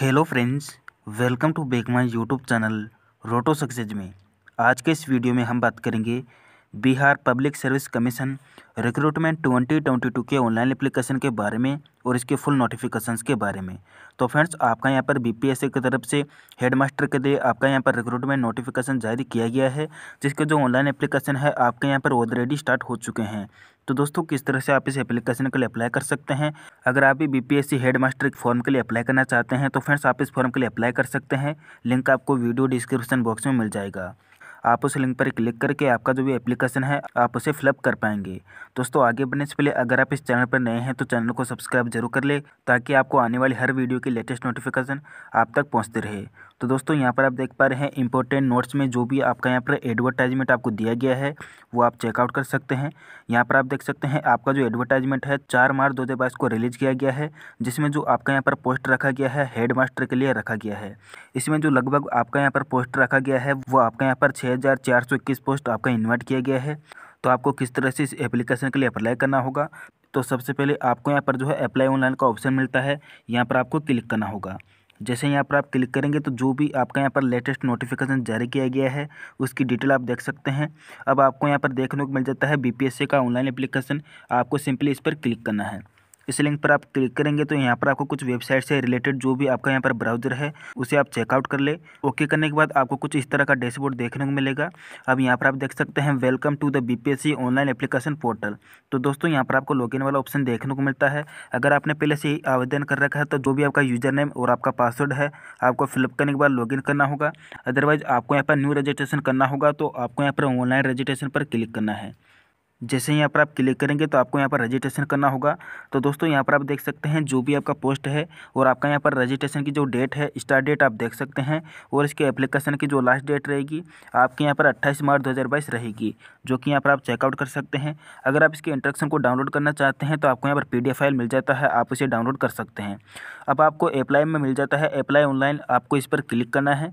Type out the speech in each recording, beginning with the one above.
hello friends welcome to back my YouTube channel रोटो success में आज के इस वीडियो में हम बात करेंगे Bihar public service commission recruitment twenty twenty two के ऑनलाइन एप्लीकेशन के बारे में और इसके फुल नोटिफिकेशंस के बारे में तो फ्रेंड्स आपका यहाँ पर बीपीएससी की तरफ से हेडमास्टर के लिए आपका यहाँ पर रिक्रूटमेंट नोटिफिकेशन जारी किया गया है जिसके जो ऑनलाइन एप्लीकेशन है आपके यहाँ पर ऑलरेडी स्टार्ट हो चुके हैं तो दोस्तों किस तरह से आप इस एप्लीकेशन के लिए अप्लाई कर सकते हैं अगर आप भी मास्टर हेडमास्टर फॉर्म के लिए अप्लाई करना चाहते हैं तो फ्रेंड्स आप इस फॉर्म के लिए अप्लाई कर सकते हैं लिंक आपको वीडियो डिस्क्रिप्शन बॉक्स में मिल जाएगा आप उस लिंक पर क्लिक करके आपका जो भी एप्लीकेशन है आप उसे फ़िलअप कर पाएंगे दोस्तों आगे बढ़ने से पहले अगर आप इस चैनल पर नए हैं तो चैनल को सब्सक्राइब जरूर कर ले ताकि आपको आने वाली हर वीडियो की लेटेस्ट नोटिफिकेशन आप तक पहुँचते रहे तो दोस्तों यहाँ पर आप देख पा रहे हैं इंपॉर्टेंट नोट्स में जो भी आपका यहाँ पर एडवर्टाइजमेंट आपको दिया गया है वो आप चेकआउट कर सकते हैं यहाँ पर आप देख सकते हैं आपका जो एडवर्टाइजमेंट है चार मार्च दो को रिलीज किया गया है जिसमें जो आपका यहाँ पर पोस्ट रखा गया है हेड मास्टर के लिए रखा गया है इसमें जो लगभग आपका यहाँ पर पोस्ट रखा गया है वो आपका यहाँ पर छः पोस्ट आपका इन्वाइट किया गया है तो आपको किस तरह से इस एप्लीकेशन के लिए अप्लाई करना होगा तो सबसे पहले आपको यहाँ पर जो है अप्लाई ऑनलाइन का ऑप्शन मिलता है यहाँ पर आपको क्लिक करना होगा जैसे यहाँ पर आप क्लिक करेंगे तो जो भी आपका यहाँ पर लेटेस्ट नोटिफिकेशन जारी किया गया है उसकी डिटेल आप देख सकते हैं अब आपको यहाँ पर देखने को मिल जाता है बीपीएससी का ऑनलाइन एप्लीकेशन आपको सिंपली इस पर क्लिक करना है इस लिंक पर आप क्लिक करेंगे तो यहाँ पर आपको कुछ वेबसाइट से रिलेटेड जो भी आपका यहाँ पर ब्राउजर है उसे आप चेकआउट कर ले ओके करने के बाद आपको कुछ इस तरह का डैशबोर्ड देखने को मिलेगा अब यहाँ पर आप देख सकते हैं welcome to the BPSC online application portal तो दोस्तों यहाँ पर आपको लॉगिन वाला ऑप्शन देखने को मिलता है अगर आपने पहले से ही आवेदन कर रखा है तो जो भी आपका यूजर नेम और आपका पासवर्ड है आपको फिलअप करने के बाद लॉग करना होगा अदरवाइज आपको यहाँ पर न्यू रजिस्ट्रेशन करना होगा तो आपको यहाँ पर ऑनलाइन रजिस्ट्रेशन पर क्लिक करना है जैसे ही यहाँ पर आप क्लिक करेंगे तो आपको यहाँ पर रजिस्ट्रेशन करना होगा तो दोस्तों यहाँ पर आप देख सकते हैं जो भी आपका पोस्ट है और आपका यहाँ पर रजिस्ट्रेशन की जो डेट है स्टार्ट डेट आप देख सकते हैं और इसके एप्लीकेशन की जो लास्ट डेट रहेगी आपके यहाँ पर अट्ठाईस मार्च दो रहेगी जो कि यहाँ पर आप चेकआउट कर सकते हैं अगर आप इसके इंट्रक्शन को डाउनलोड करना चाहते हैं तो आपको यहाँ पर पी फाइल मिल जाता है आप उसे डाउनलोड कर सकते हैं अब आपको अप्लाई में मिल जाता है अप्लाई ऑनलाइन आपको इस पर क्लिक करना है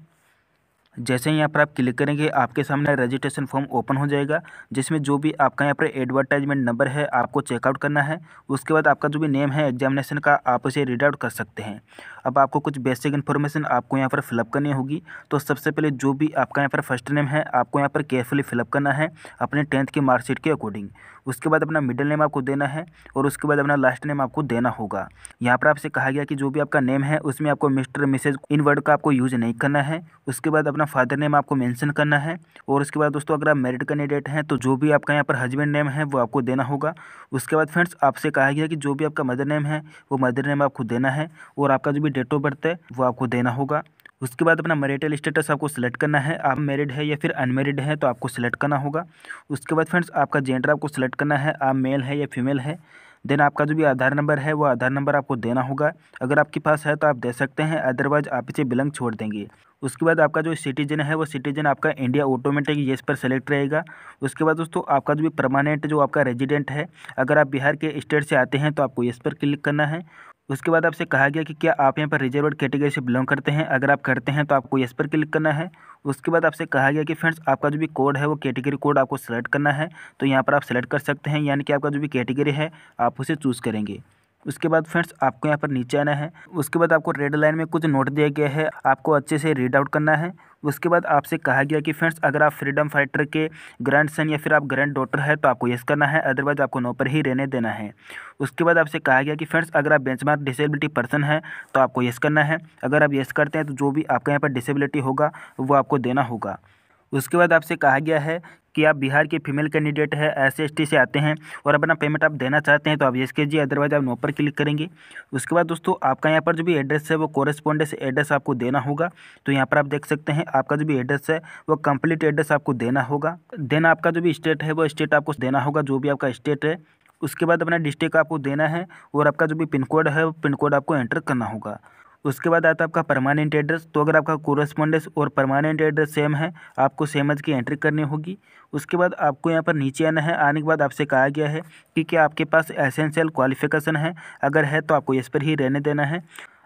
जैसे ही यहाँ पर आप क्लिक करेंगे आपके सामने रजिस्ट्रेशन फॉर्म ओपन हो जाएगा जिसमें जो भी आपका यहाँ पर एडवर्टाइजमेंट नंबर है आपको चेकआउट करना है उसके बाद आपका जो भी नेम है एग्जामिनेशन का आप उसे रीड आउट कर सकते हैं अब आपको कुछ बेसिक इन्फॉर्मेशन आपको यहाँ पर फिलअप करनी होगी तो सबसे पहले जो भी आपका यहाँ पर फर्स्ट नेम है आपको यहाँ पर केयरफुली फिलअप करना है अपने टेंथ की मार्कशीट के अकॉर्डिंग उसके बाद अपना मिडिल नेम आपको देना है और उसके बाद अपना लास्ट नेम आपको देना होगा यहाँ पर आपसे कहा गया कि जो भी आपका नेम है उसमें आपको मिस्टर मिसेज इन वर्ड का आपको यूज नहीं करना है उसके बाद अपना फादर नेम आपको मैंशन करना है और उसके बाद दोस्तों अगर आप मेरिड कैंडिडेट हैं तो जो भी आपका यहाँ पर हस्बैंड नेम है वो आपको देना होगा उसके बाद फ्रेंड्स आपसे कहा गया कि जो भी आपका मदर नेम है वो मदर नेम आपको देना है और आपका जो भी डेट ऑफ बर्थ है वो आपको देना होगा उसके बाद अपना मेरिटल स्टेटस आपको सिलेक्ट करना है आप मैरिड है या फिर अनमेरिड है तो आपको सिलेक्ट करना होगा उसके बाद फ्रेंड्स आपका जेंडर आपको सिलेक्ट करना है आप मेल है या फीमेल है देन आपका जो भी आधार नंबर है वो आधार नंबर आपको देना होगा अगर आपके पास है तो आप दे सकते हैं अदरवाइज आप इसे बिलंग छोड़ देंगे उसके बाद आपका जो सिटीजन है वो सिटीजन आपका इंडिया ऑटोमेटिक येस पर सेलेक्ट रहेगा उसके बाद दोस्तों आपका जो भी परमानेंट जो आपका रेजिडेंट है अगर आप बिहार के स्टेट से आते हैं तो आपको येस पर क्लिक करना है उसके बाद आपसे कहा गया कि क्या आप यहाँ पर रिजर्व कैटेगरी से बिलोंग करते हैं अगर आप करते हैं तो आपको यस पर क्लिक करना है उसके बाद आपसे कहा गया कि फ्रेंड्स आपका जो भी कोड है वो कैटेगरी कोड आपको सेलेक्ट करना है तो यहाँ पर आप सेलेक्ट कर सकते हैं यानी कि आपका जो भी कैटेगरी है आप उसे चूज़ करेंगे उसके बाद फ्रेंड्स आपको यहाँ पर नीचे आना है उसके बाद आपको रेड लाइन में कुछ नोट दिया गया है आपको अच्छे से रीड आउट करना है उसके बाद आपसे कहा गया कि फ्रेंड्स अगर आप फ्रीडम फाइटर के ग्रैंड सन या फिर आप ग्रैंड डॉटर है तो आपको यस करना है अदरवाइज आपको नो पर ही रहने देना है उसके बाद आपसे कहा गया कि फ्रेंड्स अगर आप बेंचमार्क डिसेबिलिटी पर्सन है तो आपको यस करना है अगर आप यस करते हैं तो जो भी आपके यहाँ पर डिसेबिलिटी होगा वो आपको देना होगा उसके बाद आपसे कहा गया है कि आप बिहार के फीमेल कैंडिडेट है एस एस से आते हैं और अपना पेमेंट आप देना चाहते हैं तो आप येस कीजिए अदरवाइज आप नो पर क्लिक करेंगे उसके बाद दोस्तों आपका यहाँ पर जो भी एड्रेस है वो कॉरेस्पॉन्डेंस एड्रेस आपको देना होगा तो यहाँ पर आप देख सकते हैं आपका जो भी एड्रेस है वो कम्प्लीट एड्रेस आपको देना होगा देन आपका जो भी स्टेट है वो स्टेट आपको देना होगा जो भी आपका स्टेट है उसके बाद अपना डिस्ट्रिक्ट आपको देना है और आपका जो भी पिन कोड है वो पिन कोड आपको एंटर करना होगा उसके बाद आता है आपका परमानेंट एड्रेस तो अगर आपका कोरस्पॉन्डेंस और परमानेंट एड्रेस सेम है आपको सेम एज की एंट्री करनी होगी उसके बाद आपको यहाँ पर नीचे आना है आने के बाद आपसे कहा गया है कि क्या आपके पास एसेंशियल क्वालिफिकेशन है अगर है तो आपको इस पर ही रहने देना है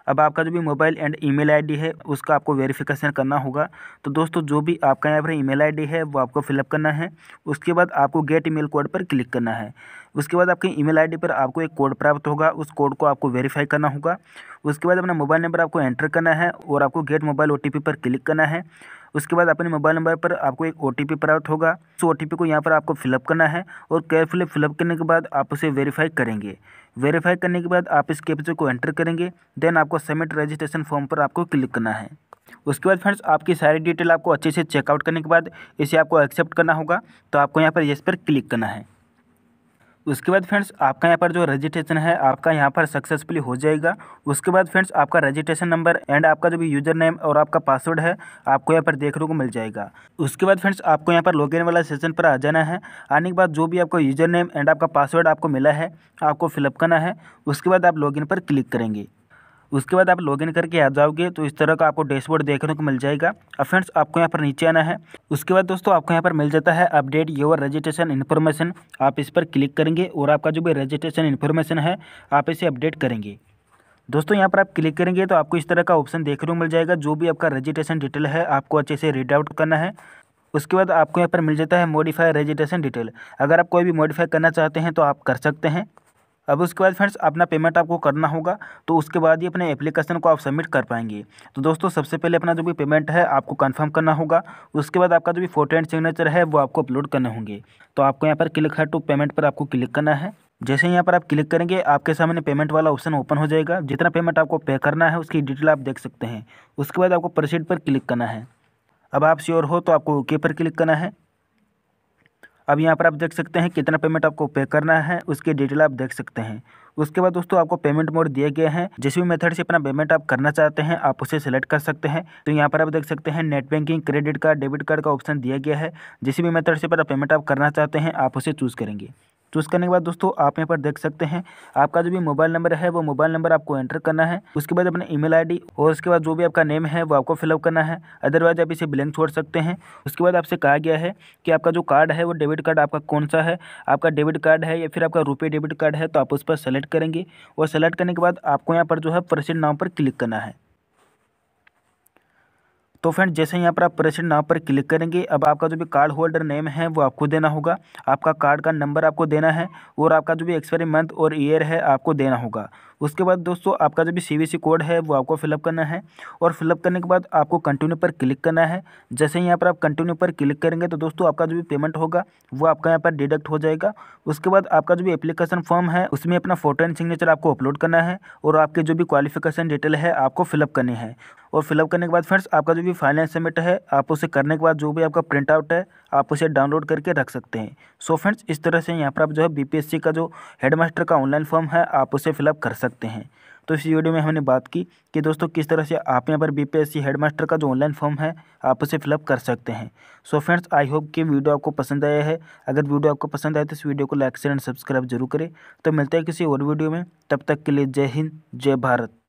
अब आपका जो भी मोबाइल एंड ईमेल आईडी है उसका आपको वेरिफिकेशन करना होगा तो दोस्तों जो भी आपका यहाँ पर ईमेल आईडी है वो आपको फिलअप करना है उसके बाद आपको गेट ईमेल कोड पर क्लिक करना है उसके बाद आपके ईमेल आईडी पर आपको एक कोड प्राप्त होगा उस कोड को आपको वेरीफाई करना होगा उसके बाद अपना मोबाइल नंबर आपको एंटर करना है और आपको गेट मोबाइल ओ पर क्लिक करना है उसके बाद अपने मोबाइल नंबर पर आपको एक ओ प्राप्त होगा उस ओ को यहाँ पर आपको फिलअप करना है और केयरफुली फिलअप करने के बाद आप उसे वेरीफाई करेंगे वेरीफाई करने के बाद आप इस कैप्चर को एंटर करेंगे देन आपको सबमिट रजिस्ट्रेशन फॉर्म पर आपको क्लिक करना है उसके बाद फ्रेंड्स आपकी सारी डिटेल आपको अच्छे से चेकआउट करने के बाद इसे आपको एक्सेप्ट करना होगा तो आपको यहाँ पर इस पर क्लिक करना है उसके बाद फ्रेंड्स आपका यहाँ पर जो रजिस्ट्रेशन है आपका यहाँ पर सक्सेसफुली हो जाएगा उसके बाद फ्रेंड्स आपका रजिस्ट्रेशन नंबर एंड आपका जो भी यूजर नेम और आपका पासवर्ड है आपको यहाँ पर देखने को मिल जाएगा उसके बाद फ्रेंड्स आपको यहाँ पर लॉगिन वाला सेशन पर आ जाना है आने के बाद जो भी आपका यूजर नेम एंड आपका पासवर्ड आपको मिला है आपको फिलअप करना है उसके बाद आप लॉगिन पर क्लिक करेंगे उसके बाद आप लॉगिन करके आ जाओगे तो इस तरह का आपको डैशबोर्ड देखने को मिल जाएगा और फ्रेंड्स आपको यहाँ पर नीचे आना है उसके बाद दोस्तों आपको यहाँ पर मिल जाता है अपडेट योर रजिस्ट्रेशन इन्फॉर्मेशन आप इस पर क्लिक करेंगे और आपका जो भी रजिस्ट्रेशन इन्फॉर्मेशन है आप इसे अपडेट करेंगे दोस्तों यहाँ पर आप क्लिक करेंगे तो आपको इस तरह का ऑप्शन देखने को मिल जाएगा जो भी आपका रजिस्ट्रेशन डिटेल है आपको अच्छे से रीड आउट करना है उसके बाद आपको यहाँ पर मिल जाता है मॉडिफाई रजिस्ट्रेशन डिटेल अगर आप कोई भी मॉडिफाई करना चाहते हैं तो आप कर सकते हैं अब उसके बाद फ्रेंड्स अपना पेमेंट आपको करना होगा तो उसके बाद ही अपने एप्लीकेशन को आप सबमिट कर पाएंगे तो दोस्तों सबसे पहले अपना जो भी पेमेंट है आपको कंफर्म करना होगा उसके बाद आपका जो भी फोटो एंड सिग्नेचर है वो आपको अपलोड करने होंगे तो आपको यहाँ पर क्लिक है टू पेमेंट पर आपको क्लिक करना है जैसे यहाँ पर आप क्लिक करेंगे आपके सामने पेमेंट वाला ऑप्शन ओपन हो जाएगा जितना पेमेंट आपको पे करना है उसकी डिटेल आप देख सकते हैं उसके बाद आपको प्रोसीड पर क्लिक करना है अब आप श्योर हो तो आपको ओके पर क्लिक करना है अब यहाँ पर आप देख सकते हैं कितना पेमेंट आपको पे करना है उसकी डिटेल आप देख सकते हैं उसके बाद दोस्तों आपको पेमेंट मोड दिए गए हैं जिस भी मेथड से अपना पेमेंट आप करना चाहते हैं आप उसे सेलेक्ट कर सकते हैं तो यहाँ पर आप देख सकते हैं net banking credit card debit card का ऑप्शन दिया गया है जिस भी मेथड से अपना पेमेंट आप करना चाहते हैं आप उसे चूज़ करेंगे चूज़ करने के बाद दोस्तों आप यहाँ पर देख सकते हैं आपका जो भी मोबाइल नंबर है वो मोबाइल नंबर आपको एंटर करना है उसके बाद अपने ईमेल आईडी और उसके बाद जो भी आपका नेम है वो आपको फिलअप करना है अदरवाइज आप इसे ब्लैंक छोड़ सकते हैं उसके बाद आपसे कहा गया है कि आपका जो कार्ड है वो डेबिट कार्ड आपका कौन सा है आपका डेबिट कार्ड है या फिर आपका रुपये डेबिट कार्ड है तो आप उस पर सेलेक्ट करेंगे और सेलेक्ट करने के बाद आपको यहाँ पर जो है प्रसिद्ध नाम पर क्लिक करना है तो फ्रेंड जैसे यहाँ पर आप प्रेसिडेंट नाम पर क्लिक करेंगे अब आपका जो भी कार्ड होल्डर नेम है वो आपको देना होगा आपका कार्ड का नंबर आपको देना है और आपका जो भी एक्सपायरी मंथ और ईयर है आपको देना होगा उसके बाद दोस्तों आपका जो भी सी कोड है वो आपको फिलअप करना है और फिलअप करने के बाद आपको कंटिन्यू पर क्लिक करना है जैसे ही यहाँ पर आप कंटिन्यू पर क्लिक करेंगे तो दोस्तों आपका जो भी पेमेंट होगा वो आपका यहाँ पर डिडक्ट हो जाएगा उसके बाद आपका जो भी एप्लीकेशन फॉर्म है उसमें अपना फोटो एंड सिग्नेचर आपको अपलोड करना है और आपकी जो भी क्वालिफिकेशन डिटेल है आपको फिलअप करनी है और फिलअप करने के बाद फ्रेंड्स आपका जो भी फाइनेंस सबमिट है आप उसे करने के बाद जो भी आपका प्रिंट आउट है आप उसे डाउनलोड करके रख सकते हैं सो फ्रेंड्स इस तरह से यहाँ पर आप जो है बीपीएससी का जो हेडमास्टर का ऑनलाइन फॉर्म है आप उसे फिलअप कर सकते सकते हैं तो इस वीडियो में हमने बात की कि दोस्तों किस तरह से आप यहाँ पर बीपीएससी हेडमास्टर का जो ऑनलाइन फॉर्म है आप उसे फिलअप कर सकते हैं सो फ्रेंड्स आई होप कि वीडियो आपको पसंद आया है अगर वीडियो आपको पसंद आए तो इस वीडियो को लाइक शेयर एंड सब्सक्राइब जरूर करें तो मिलते हैं किसी और वीडियो में तब तक के लिए जय हिंद जय भारत